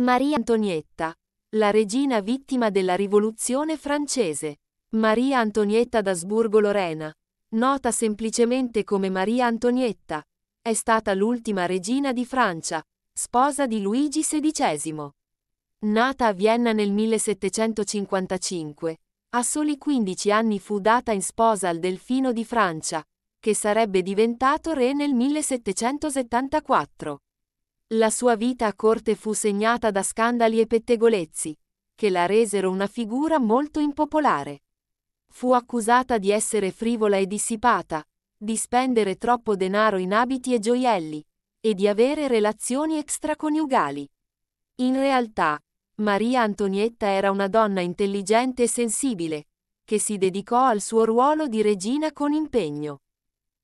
Maria Antonietta, la regina vittima della rivoluzione francese. Maria Antonietta d'Asburgo-Lorena, nota semplicemente come Maria Antonietta, è stata l'ultima regina di Francia, sposa di Luigi XVI. Nata a Vienna nel 1755, a soli 15 anni fu data in sposa al Delfino di Francia, che sarebbe diventato re nel 1774. La sua vita a corte fu segnata da scandali e pettegolezzi, che la resero una figura molto impopolare. Fu accusata di essere frivola e dissipata, di spendere troppo denaro in abiti e gioielli, e di avere relazioni extraconiugali. In realtà, Maria Antonietta era una donna intelligente e sensibile, che si dedicò al suo ruolo di regina con impegno.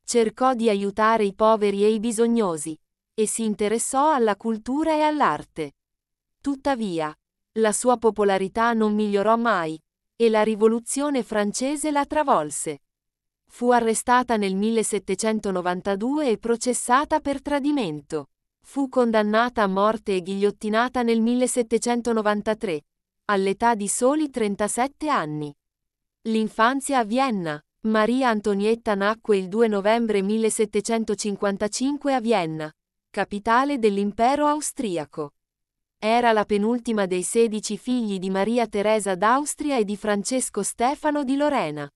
Cercò di aiutare i poveri e i bisognosi, e si interessò alla cultura e all'arte. Tuttavia, la sua popolarità non migliorò mai, e la rivoluzione francese la travolse. Fu arrestata nel 1792 e processata per tradimento. Fu condannata a morte e ghigliottinata nel 1793, all'età di soli 37 anni. L'infanzia a Vienna. Maria Antonietta nacque il 2 novembre 1755 a Vienna, capitale dell'impero austriaco. Era la penultima dei sedici figli di Maria Teresa d'Austria e di Francesco Stefano di Lorena.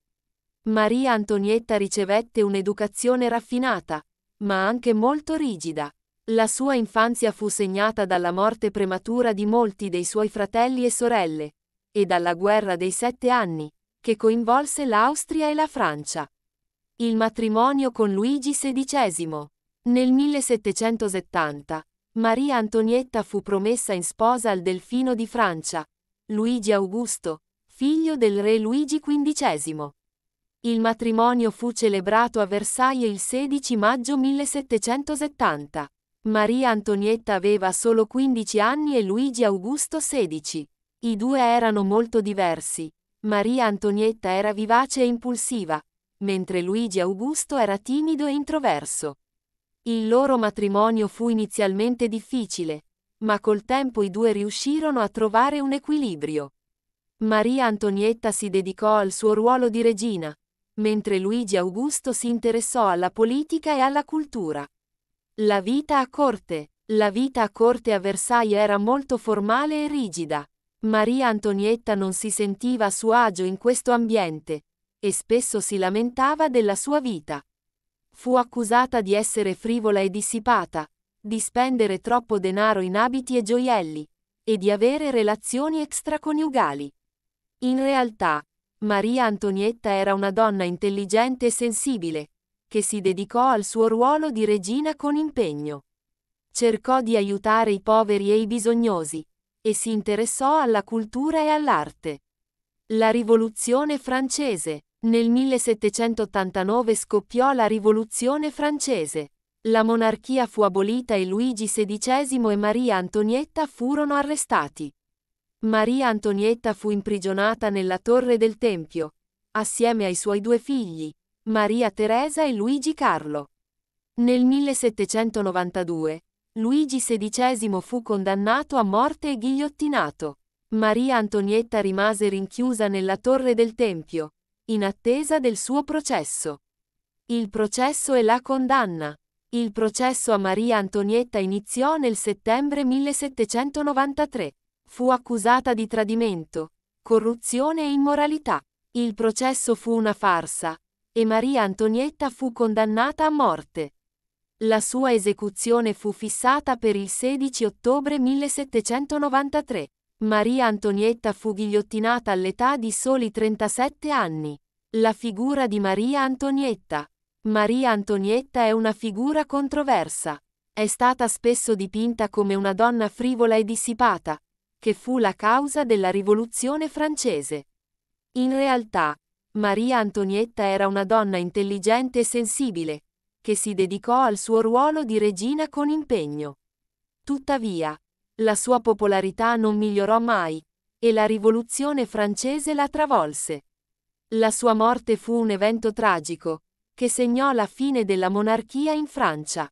Maria Antonietta ricevette un'educazione raffinata, ma anche molto rigida. La sua infanzia fu segnata dalla morte prematura di molti dei suoi fratelli e sorelle, e dalla guerra dei sette anni, che coinvolse l'Austria e la Francia. Il matrimonio con Luigi XVI, nel 1770, Maria Antonietta fu promessa in sposa al delfino di Francia, Luigi Augusto, figlio del re Luigi XV. Il matrimonio fu celebrato a Versailles il 16 maggio 1770. Maria Antonietta aveva solo 15 anni e Luigi Augusto 16. I due erano molto diversi. Maria Antonietta era vivace e impulsiva, mentre Luigi Augusto era timido e introverso. Il loro matrimonio fu inizialmente difficile, ma col tempo i due riuscirono a trovare un equilibrio. Maria Antonietta si dedicò al suo ruolo di regina, mentre Luigi Augusto si interessò alla politica e alla cultura. La vita a corte. La vita a corte a Versailles era molto formale e rigida. Maria Antonietta non si sentiva a suo agio in questo ambiente e spesso si lamentava della sua vita. Fu accusata di essere frivola e dissipata, di spendere troppo denaro in abiti e gioielli, e di avere relazioni extraconiugali. In realtà, Maria Antonietta era una donna intelligente e sensibile, che si dedicò al suo ruolo di regina con impegno. Cercò di aiutare i poveri e i bisognosi, e si interessò alla cultura e all'arte. La rivoluzione francese nel 1789 scoppiò la rivoluzione francese. La monarchia fu abolita e Luigi XVI e Maria Antonietta furono arrestati. Maria Antonietta fu imprigionata nella torre del Tempio, assieme ai suoi due figli, Maria Teresa e Luigi Carlo. Nel 1792, Luigi XVI fu condannato a morte e ghigliottinato. Maria Antonietta rimase rinchiusa nella torre del Tempio, in attesa del suo processo. Il processo e la condanna. Il processo a Maria Antonietta iniziò nel settembre 1793. Fu accusata di tradimento, corruzione e immoralità. Il processo fu una farsa, e Maria Antonietta fu condannata a morte. La sua esecuzione fu fissata per il 16 ottobre 1793. Maria Antonietta fu ghigliottinata all'età di soli 37 anni. La figura di Maria Antonietta. Maria Antonietta è una figura controversa. È stata spesso dipinta come una donna frivola e dissipata, che fu la causa della rivoluzione francese. In realtà, Maria Antonietta era una donna intelligente e sensibile, che si dedicò al suo ruolo di regina con impegno. Tuttavia, la sua popolarità non migliorò mai, e la rivoluzione francese la travolse. La sua morte fu un evento tragico, che segnò la fine della monarchia in Francia.